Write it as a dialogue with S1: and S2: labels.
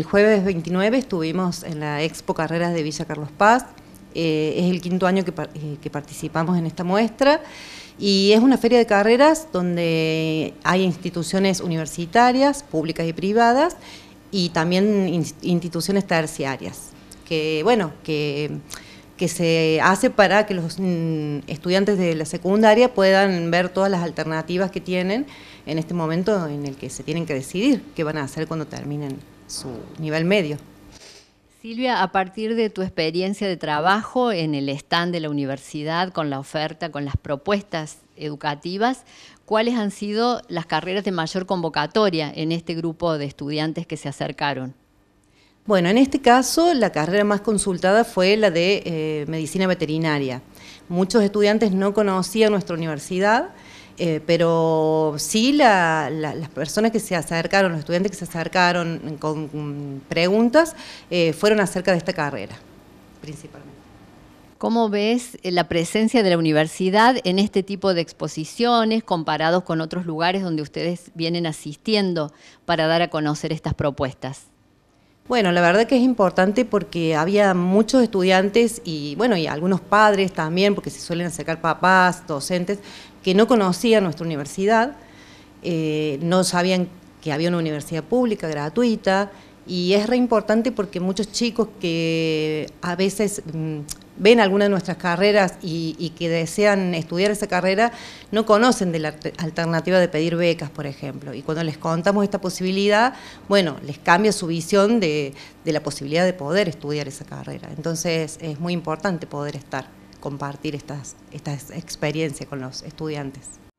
S1: El jueves 29 estuvimos en la Expo Carreras de Villa Carlos Paz. Eh, es el quinto año eh, que, participamos en esta muestra y es una feria de carreras donde hay instituciones universitarias, públicas y privadas y también instituciones terciarias que, bueno, que que se hace para que los mm, estudiantes de la secundaria puedan ver todas las alternativas que tienen en este momento en el que se tienen que decidir qué van a hacer cuando terminen su nivel medio.
S2: Silvia, a partir de tu experiencia de trabajo en el stand de la universidad, con la oferta, con las propuestas educativas, ¿cuáles han sido las carreras de mayor convocatoria en este grupo de estudiantes que se acercaron?
S1: Bueno, en este caso la carrera más consultada fue la de eh, medicina veterinaria. Muchos estudiantes no conocían nuestra universidad, eh, pero sí las personas que se acercaron, los estudiantes que se acercaron con,
S2: preguntas, eh, fueron acerca de esta carrera, principalmente. ¿Cómo ves la presencia de la universidad en este tipo de exposiciones comparados con otros lugares donde ustedes vienen asistiendo para dar a conocer estas propuestas?
S1: Bueno, la verdad que es importante porque había muchos estudiantes y bueno, y algunos padres también, porque se suelen acercar papás, docentes, que no conocían nuestra universidad, eh, no sabían que había una universidad pública, gratuita, y es re importante porque muchos chicos que a veces mm, ven alguna de nuestras carreras y, que desean estudiar esa carrera, no conocen de la alternativa de pedir becas, por ejemplo. Y cuando les contamos esta posibilidad, bueno, les cambia su visión de, la posibilidad de poder estudiar esa carrera. Entonces es muy importante poder estar, compartir esta estas experiencias con los estudiantes.